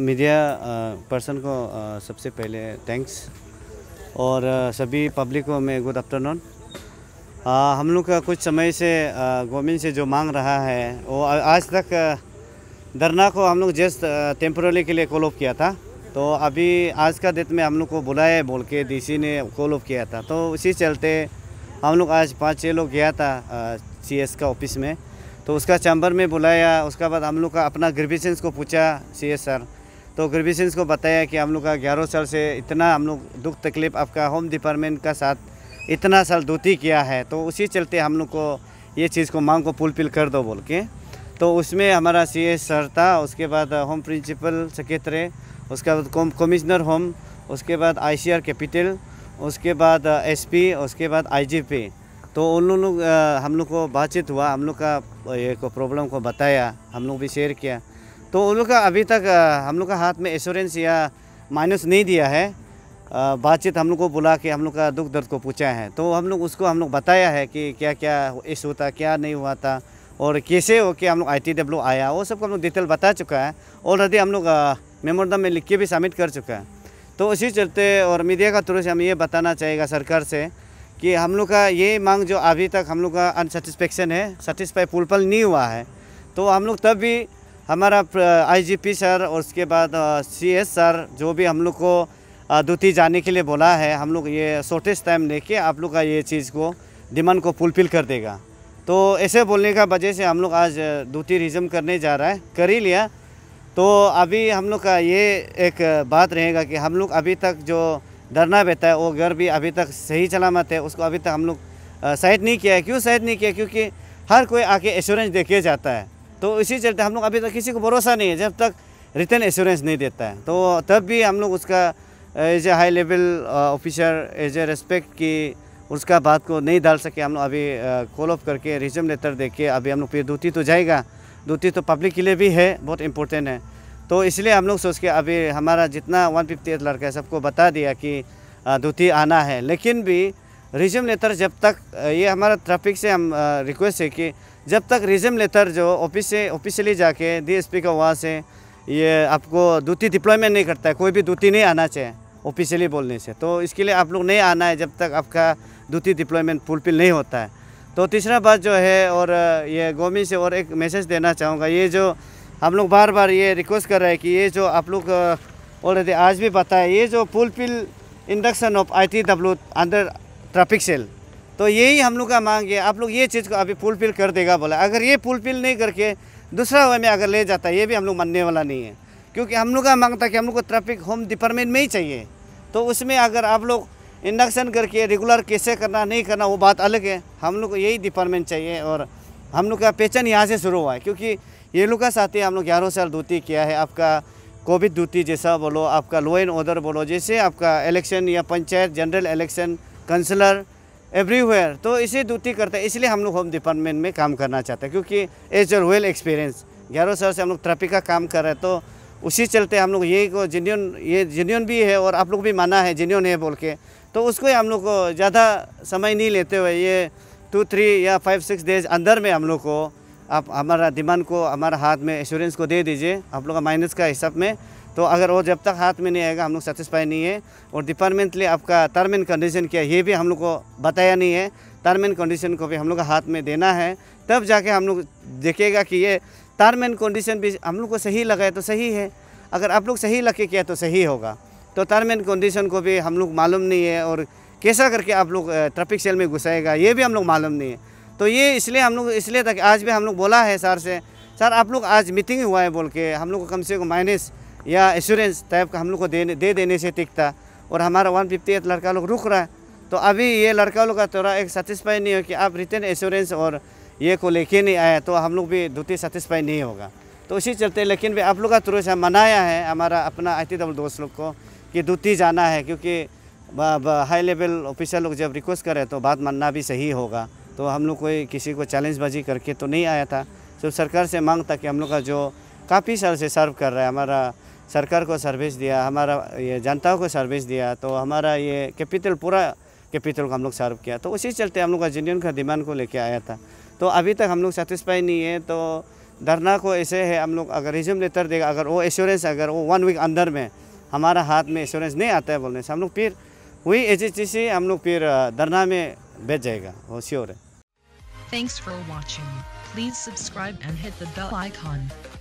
Media person को सबसे पहले थैंक्स और सभी पब्लिक को मैं गुड आफ्टरनून हम लोग का कुछ समय से गवर्नमेंट से जो मांग रहा है वो आज तक धरना को हम लोग जस्ट टेम्प्रोरी के लिए कॉल ऑफ किया था तो अभी आज का डेट में हम लोग को बुलाया बोल के डी ने कॉल ऑफ किया था तो उसी चलते हम लोग आज पाँच छः लोग गया था सी का ऑफिस में तो उसका चैम्बर में बुलाया उसके बाद हम लोग का अपना ग्रेविशंस को पूछा सी सर तो सिंह को बताया कि हम लोग का ग्यारह साल से इतना हम लोग दुख तकलीफ आपका होम डिपार्टमेंट का साथ इतना साल दूती किया है तो उसी चलते हम लोग को ये चीज़ को मांग को फुलफिल कर दो बोल के तो उसमें हमारा सी एस सर था उसके बाद होम प्रिंसिपल सेक्रेटरी उसके बाद कमिश्नर होम उसके बाद आई सी आर कैपिटल उसके बाद एस uh, पी उसके बाद आई जी पी तो उन लोग uh, हम लोग को बातचीत हुआ हम लोग का ये प्रॉब्लम को बताया हम लोग भी शेयर किया तो उन लोग का अभी तक हम लोग का हाथ में एश्योरेंस या माइनस नहीं दिया है बातचीत हम लोग को बुला के हम लोग का दुख दर्द को पूछा है तो हम लोग उसको हम लोग बताया है कि क्या क्या इशू था क्या नहीं हुआ था और कैसे हो कि हम लोग आई टी आया वो सब हम लोग डिटेल बता चुका है ऑलरेडी हम लोग मेमोरडम में लिख के भी सबमिट कर चुका है तो उसी चलते और मीडिया का थ्रू से हम ये बताना चाहेगा सरकार से कि हम लोग का ये मांग जो अभी तक हम लोग का अनसेटिस्फेक्शन है सेटिस्फाई पुलपल नहीं हुआ है तो हम लोग तब भी हमारा आईजीपी सर और उसके बाद सीएस सर जो भी हम लोग को दूती जाने के लिए बोला है हम लोग ये शॉर्टेज टाइम लेके आप लोग का ये चीज़ को डिमांड को फुलफिल कर देगा तो ऐसे बोलने का वजह से हम लोग आज दूती रिजम करने जा रहा है कर ही लिया तो अभी हम लोग का ये एक बात रहेगा कि हम लोग अभी तक जो डरना बेटा है वो घर भी अभी तक सही सलामत है उसको अभी तक हम लोग साइड नहीं किया है क्यों साइड नहीं किया क्योंकि हर कोई आके एश्योरेंस देके जाता है तो इसी चलते हम लोग अभी तक किसी को भरोसा नहीं है जब तक रिटर्न एश्योरेंस नहीं देता है तो तब भी हम लोग उसका as a high level officer as a respect की उसका बात को नहीं डाल सके हम लोग अभी कॉल uh, ऑफ करके रिजम लेटर दे के अभी हम लोग फिर दूती तो जाएगा दूती तो पब्लिक के लिए भी है बहुत इम्पोर्टेंट है तो इसलिए हम लोग सोच के अभी हमारा जितना वन फिफ्टी एट लड़का है सबको बता दिया कि uh, दूती आना है लेकिन भी रिज्यूम लेटर जब तक uh, ये हमारा ट्रैफिक से हम रिक्वेस्ट है कि जब तक रिजम लेटर जो ऑफिस से ऑफिशियली जाके डीएसपी का वहाँ से ये आपको ड्यूटी डिप्लॉयमेंट नहीं करता है कोई भी ड्यूटी नहीं आना चाहिए ऑफिशियली बोलने से तो इसके लिए आप लोग नहीं आना है जब तक आपका ड्यूटी डिप्लॉयमेंट फुलफिल नहीं होता है तो तीसरा बात जो है और ये गोमी से और एक मैसेज देना चाहूँगा ये जो हम लोग बार बार ये रिक्वेस्ट कर रहे हैं कि ये जो आप लोग ऑलरेडी आज भी पता है ये जो fulfil induction of I T W under traffic cell तो यही हम लोग का मांग है आप लोग ये चीज़ को अभी फुलफिल कर देगा बोला अगर ये फुलफिल नहीं करके दूसरा वे में अगर ले जाता है ये भी हम लोग मानने वाला नहीं है क्योंकि हम लोग का मांग था कि हम लोग को ट्रैफिक होम डिपार्टमेंट में ही चाहिए तो उसमें अगर आप लोग इंडक्शन करके रेगुलर कैसे करना नहीं करना वो बात अलग है हम लोग को यही डिपार्टमेंट चाहिए और हम लोग का पेचन यहाँ से शुरू हुआ है क्योंकि ये लोग का साथ ही हम लोग ग्यारह साल दूती किया है आपका कोविड दूती जैसा बोलो आपका लॉ एंड ऑर्डर बोलो जैसे आपका इलेक्शन या panchayat general election councillor everywhere तो इसे ड्यूटी करते हैं इसलिए हम लोग होम डिपार्टमेंट में काम करना चाहते हैं क्योंकि एज और वेल एक्सपीरियंस ग्यारह साल से हम लोग ट्रैफिक का काम कर रहे हैं तो उसी चलते हम लोग ये को जेन्यून ये जेन्यून भी है और आप लोग भी माना है जेन्यून है बोल के तो उसको हम लोग को ज़्यादा समय नहीं लेते हुए ये टू थ्री या फाइव सिक्स डेज अंदर में हम लोग को आप हमारा डिमांड को हमारा हाथ में एश्योरेंस को दे दीजिए आप लोग का माइनस का हिसाब में तो अगर वो जब तक हाथ में नहीं आएगा हम लोग सेटिस्फाई नहीं है और डिपार्टमेंटली आपका टर्म एंड कंडीशन क्या है ये भी हम लोग को बताया नहीं है टर्म एंड कंडीशन को भी हम लोग हाथ में देना है तब जाके हम लोग देखेगा कि ये टर्म एंड कंडीशन भी हम लोग को सही लगाए तो सही है अगर आप लोग सही लग के किया तो सही होगा तो टर्म एंड कंडीशन को भी हम लोग मालूम नहीं है और कैसा करके आप लोग ट्रैफिक सेल में घुसाएगा ये भी हम लोग मालूम नहीं है तो ये इसलिए हम लोग इसलिए तक आज भी हम लोग बोला है सर से सर आप लोग आज मीटिंग हुआ है बोल के हम लोग को कम से कम माइनस या एश्योरेंस टाइप का हम लोग को देने दे देने से टिकता और हमारा वन फिफ्टी एट लड़का लोग रुक रहा है तो अभी ये लड़का लोग का थोड़ा एक सेटिस्फाई नहीं हो कि आप रिटर्न एश्योरेंस और ये को लेके नहीं आया तो हम लोग भी दूती सेटिस्फाई नहीं होगा तो उसी चलते लेकिन भी आप लोग का थ्रू से मनाया है हमारा अपना आई टी दोस्त लोग को कि दूती जाना है क्योंकि हाई लेवल ऑफिसर लोग जब रिक्वेस्ट करें तो बात मानना भी सही होगा तो हम लोग कोई किसी को चैलेंजबाजी करके तो नहीं आया था सिर्फ सरकार से मांग था कि हम लोग का जो काफ़ी साल से सर्व कर रहा है हमारा सरकार को सर्विस दिया हमारा ये जनता को सर्विस दिया तो हमारा ये कैपिटल पूरा कैपिटल को हम लोग सर्व किया तो उसी चलते हम लोग का यूनियन का डिमांड को लेके आया था तो अभी तक हम लोग सेटिस्फाई नहीं है तो धरना को ऐसे है हम लोग अगर रिज्यूम लेटर देगा अगर वो एश्योरेंस अगर वो वन वीक अंदर में हमारा हाथ में एश्योरेंस नहीं आता है बोलने से हम लोग फिर वही एच हम लोग फिर धरना में भेज जाएगा वो श्योर है Thanks for watching. Please subscribe and hit the bell icon.